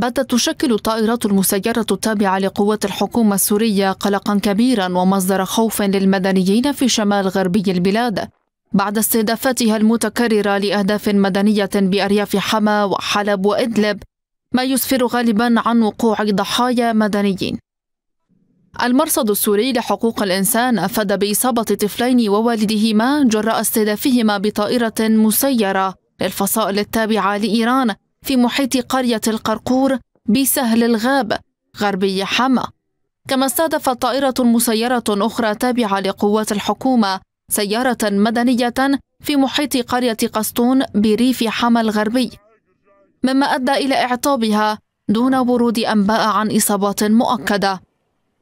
بدت تشكل الطائرات المسيرة التابعة لقوات الحكومة السورية قلقا كبيرا ومصدر خوف للمدنيين في شمال غربي البلاد بعد استهدافاتها المتكررة لأهداف مدنية بأرياف حما وحلب وإدلب ما يسفر غالبا عن وقوع ضحايا مدنيين المرصد السوري لحقوق الإنسان أفاد بإصابة طفلين ووالدهما جراء استهدافهما بطائرة مسيرة للفصائل التابعة لإيران في محيط قرية القرقور بسهل الغاب غربي حما كما استهدفت طائرة مسيرة أخرى تابعة لقوات الحكومة سيارة مدنية في محيط قرية قسطون بريف حما الغربي مما أدى إلى إعطابها دون ورود أنباء عن إصابات مؤكدة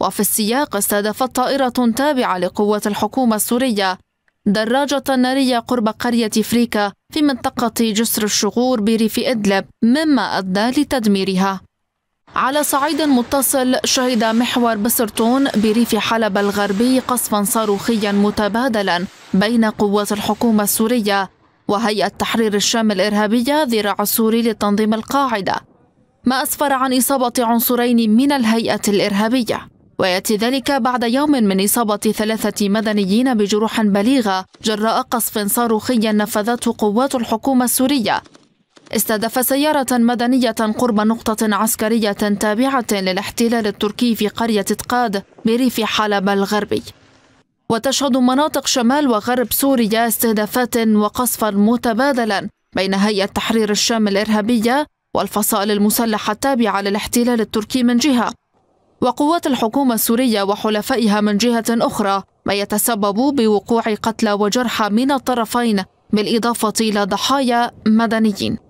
وفي السياق استهدفت طائرة تابعة لقوات الحكومة السورية دراجة نارية قرب قرية فريكا في منطقة جسر الشغور بريف إدلب مما أدى لتدميرها على صعيد متصل شهد محور بسرتون بريف حلب الغربي قصفا صاروخيا متبادلا بين قوات الحكومة السورية وهيئة تحرير الشام الإرهابية ذراع السوري لتنظيم القاعدة ما أسفر عن إصابة عنصرين من الهيئة الإرهابية ويأتي ذلك بعد يوم من إصابة ثلاثة مدنيين بجروح بليغة جراء قصف صاروخي نفذته قوات الحكومة السورية استهدف سيارة مدنية قرب نقطة عسكرية تابعة للاحتلال التركي في قرية تقاد بريف حلب الغربي وتشهد مناطق شمال وغرب سوريا استهدافات وقصفا متبادلا بين هيئة تحرير الشام الإرهابية والفصائل المسلحة التابعة للاحتلال التركي من جهة وقوات الحكومة السورية وحلفائها من جهة أخرى ما يتسبب بوقوع قتلى وجرحى من الطرفين بالإضافة إلى ضحايا مدنيين